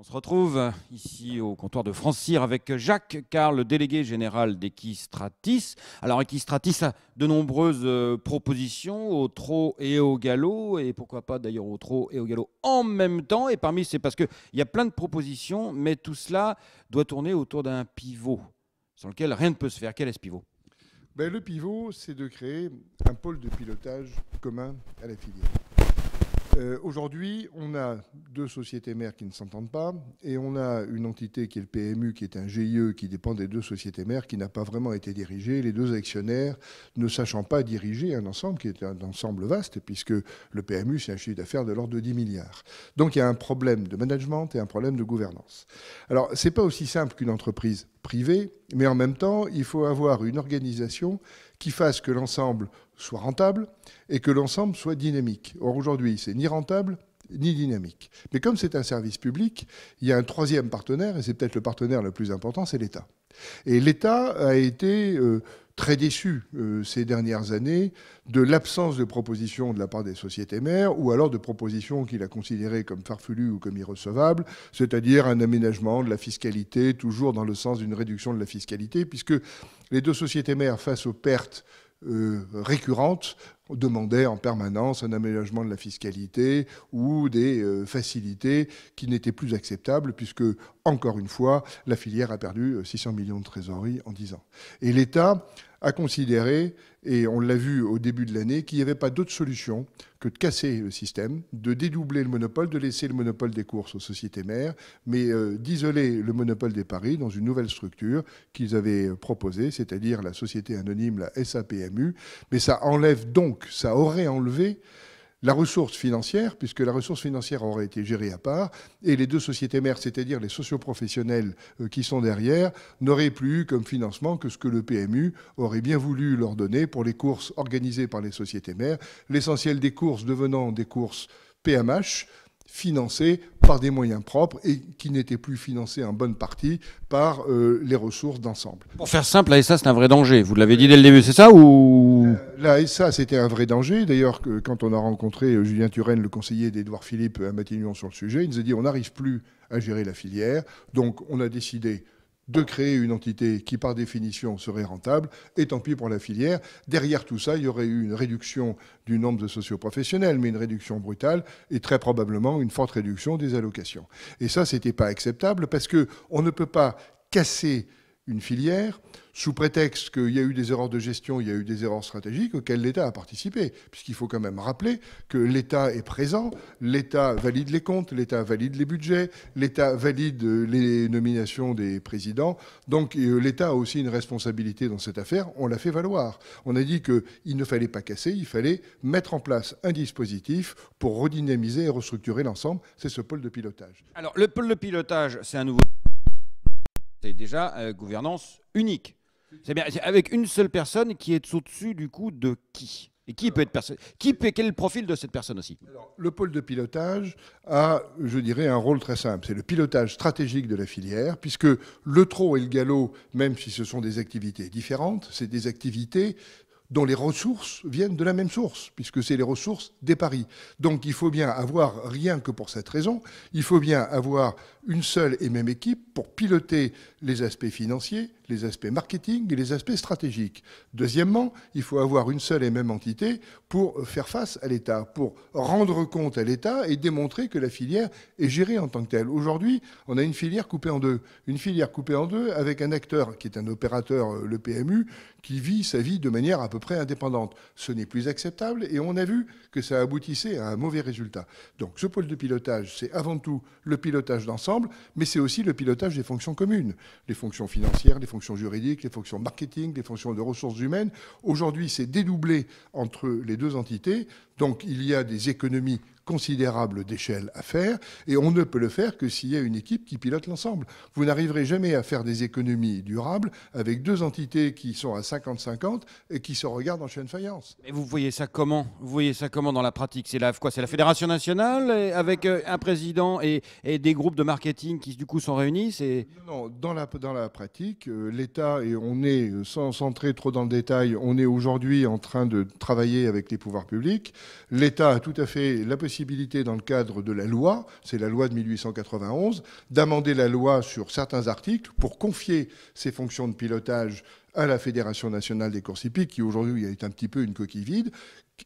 On se retrouve ici au comptoir de Francir avec Jacques Carl, le délégué général d'Equistratis. Alors Equistratis a de nombreuses euh, propositions au trot et au galop, et pourquoi pas d'ailleurs au trot et au galop en même temps. Et parmi c'est parce qu'il y a plein de propositions, mais tout cela doit tourner autour d'un pivot, sans lequel rien ne peut se faire. Quel est ce pivot ben, Le pivot, c'est de créer un pôle de pilotage commun à la filière. Euh, aujourd'hui, on a deux sociétés mères qui ne s'entendent pas, et on a une entité qui est le PMU, qui est un GIE, qui dépend des deux sociétés mères, qui n'a pas vraiment été dirigée, les deux actionnaires ne sachant pas diriger un ensemble qui est un ensemble vaste, puisque le PMU, c'est un chiffre d'affaires de l'ordre de 10 milliards. Donc il y a un problème de management et un problème de gouvernance. Alors, ce n'est pas aussi simple qu'une entreprise privée, mais en même temps, il faut avoir une organisation qui fasse que l'ensemble soit rentable et que l'ensemble soit dynamique. Or aujourd'hui, c'est ni rentable ni dynamique. Mais comme c'est un service public, il y a un troisième partenaire, et c'est peut-être le partenaire le plus important, c'est l'État. Et l'État a été euh, très déçu euh, ces dernières années de l'absence de propositions de la part des sociétés mères ou alors de propositions qu'il a considérées comme farfelues ou comme irrecevables, c'est-à-dire un aménagement de la fiscalité, toujours dans le sens d'une réduction de la fiscalité, puisque les deux sociétés mères, face aux pertes euh, récurrentes, demandait en permanence un aménagement de la fiscalité ou des euh, facilités qui n'étaient plus acceptables puisque, encore une fois, la filière a perdu 600 euh, millions de trésorerie en 10 ans. Et l'État a considéré, et on l'a vu au début de l'année, qu'il n'y avait pas d'autre solution que de casser le système, de dédoubler le monopole, de laisser le monopole des courses aux sociétés mères, mais euh, d'isoler le monopole des paris dans une nouvelle structure qu'ils avaient proposée, c'est-à-dire la société anonyme, la SAPMU. Mais ça enlève donc donc ça aurait enlevé la ressource financière, puisque la ressource financière aurait été gérée à part, et les deux sociétés mères, c'est-à-dire les socioprofessionnels euh, qui sont derrière, n'auraient plus eu comme financement que ce que le PMU aurait bien voulu leur donner pour les courses organisées par les sociétés mères, l'essentiel des courses devenant des courses PMH, financés par des moyens propres et qui n'étaient plus financés en bonne partie par euh, les ressources d'ensemble. Pour faire simple, la c'est un vrai danger. Vous l'avez dit dès le début, c'est ça ou... Euh, la ça c'était un vrai danger. D'ailleurs, quand on a rencontré euh, Julien Turenne, le conseiller d'Edouard Philippe à Matignon sur le sujet, il nous a dit on n'arrive plus à gérer la filière. Donc, on a décidé de créer une entité qui, par définition, serait rentable, et tant pis pour la filière. Derrière tout ça, il y aurait eu une réduction du nombre de socioprofessionnels, mais une réduction brutale, et très probablement une forte réduction des allocations. Et ça, ce n'était pas acceptable, parce qu'on ne peut pas casser une filière, sous prétexte qu'il y a eu des erreurs de gestion, il y a eu des erreurs stratégiques auxquelles l'État a participé, puisqu'il faut quand même rappeler que l'État est présent, l'État valide les comptes, l'État valide les budgets, l'État valide les nominations des présidents, donc euh, l'État a aussi une responsabilité dans cette affaire, on l'a fait valoir. On a dit qu'il ne fallait pas casser, il fallait mettre en place un dispositif pour redynamiser et restructurer l'ensemble, c'est ce pôle de pilotage. Alors le pôle de pilotage, c'est un nouveau c'est déjà une euh, gouvernance unique. C'est bien, avec une seule personne qui est au-dessus du coup de qui et qui peut être personne Qui peut, quel est le profil de cette personne aussi Alors, Le pôle de pilotage a, je dirais, un rôle très simple. C'est le pilotage stratégique de la filière, puisque le trot et le galop, même si ce sont des activités différentes, c'est des activités dont les ressources viennent de la même source, puisque c'est les ressources des paris. Donc il faut bien avoir, rien que pour cette raison, il faut bien avoir une seule et même équipe pour piloter les aspects financiers, les aspects marketing et les aspects stratégiques. Deuxièmement, il faut avoir une seule et même entité pour faire face à l'État, pour rendre compte à l'État et démontrer que la filière est gérée en tant que telle. Aujourd'hui, on a une filière coupée en deux. Une filière coupée en deux avec un acteur qui est un opérateur, euh, le PMU, qui vit sa vie de manière à peu près indépendante. Ce n'est plus acceptable et on a vu que ça aboutissait à un mauvais résultat. Donc ce pôle de pilotage, c'est avant tout le pilotage d'ensemble mais c'est aussi le pilotage des fonctions communes, les fonctions financières, les fonctions juridiques, les fonctions marketing, les fonctions de ressources humaines. Aujourd'hui, c'est dédoublé entre les deux entités, donc il y a des économies considérable d'échelle à faire, et on ne peut le faire que s'il y a une équipe qui pilote l'ensemble. Vous n'arriverez jamais à faire des économies durables avec deux entités qui sont à 50-50 et qui se regardent en chaîne faïence. Mais vous voyez ça comment Vous voyez ça comment dans la pratique C'est la quoi C'est la Fédération nationale avec euh, un président et, des groupes de marketing qui du coup sont réunis C'est non, dans la dans la pratique, euh, l'État et on est euh, sans s'entrer trop dans le détail, on est aujourd'hui en train de travailler avec les pouvoirs publics. L'État a tout à fait la possibilité dans le cadre de la loi, c'est la loi de 1891, d'amender la loi sur certains articles pour confier ces fonctions de pilotage à la Fédération nationale des courses hippiques, qui aujourd'hui est un petit peu une coquille vide,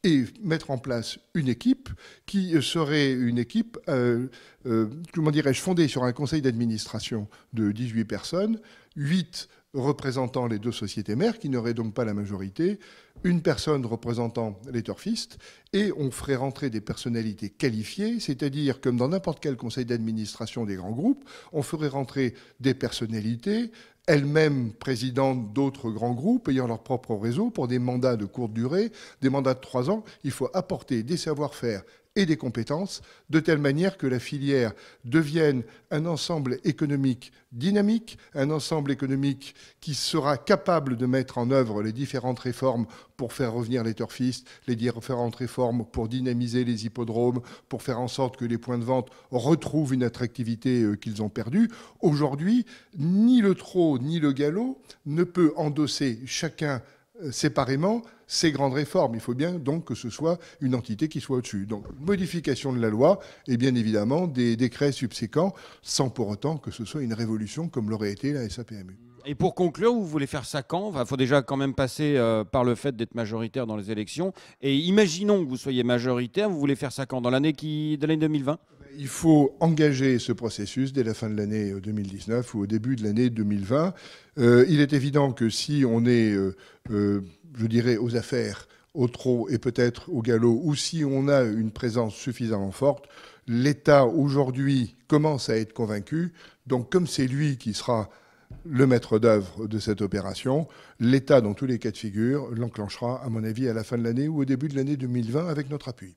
et mettre en place une équipe qui serait une équipe, euh, euh, comment dirais-je, fondée sur un conseil d'administration de 18 personnes, 8 représentant les deux sociétés mères, qui n'auraient donc pas la majorité, une personne représentant les turfistes, et on ferait rentrer des personnalités qualifiées, c'est-à-dire comme dans n'importe quel conseil d'administration des grands groupes, on ferait rentrer des personnalités, elles-mêmes présidentes d'autres grands groupes ayant leur propre réseau pour des mandats de courte durée, des mandats de trois ans. Il faut apporter des savoir-faire et des compétences, de telle manière que la filière devienne un ensemble économique dynamique, un ensemble économique qui sera capable de mettre en œuvre les différentes réformes pour faire revenir les turfistes, les différentes réformes pour dynamiser les hippodromes, pour faire en sorte que les points de vente retrouvent une attractivité euh, qu'ils ont perdue. Aujourd'hui, ni le trot ni le galop ne peut endosser chacun euh, séparément ces grandes réformes. Il faut bien donc que ce soit une entité qui soit au-dessus. Donc, modification de la loi et bien évidemment des décrets subséquents, sans pour autant que ce soit une révolution comme l'aurait été la SAPMU. Et pour conclure, vous voulez faire ça quand Il faut déjà quand même passer euh, par le fait d'être majoritaire dans les élections. Et imaginons que vous soyez majoritaire, vous voulez faire ça quand Dans l'année qui... 2020 il faut engager ce processus dès la fin de l'année 2019 euh, ou au début de l'année 2020. Euh, il est évident que si on est, euh, je dirais, aux affaires, au trot et peut-être au galop, ou si on a une présence suffisamment forte, l'État aujourd'hui commence à être convaincu. Donc comme c'est lui qui sera le maître d'œuvre de cette opération, l'État, dans tous les cas de figure, l'enclenchera, à mon avis, à la fin de l'année ou au début de l'année 2020 avec notre appui.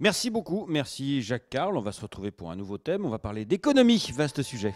Merci beaucoup, merci Jacques Carl. On va se retrouver pour un nouveau thème. On va parler d'économie, vaste sujet.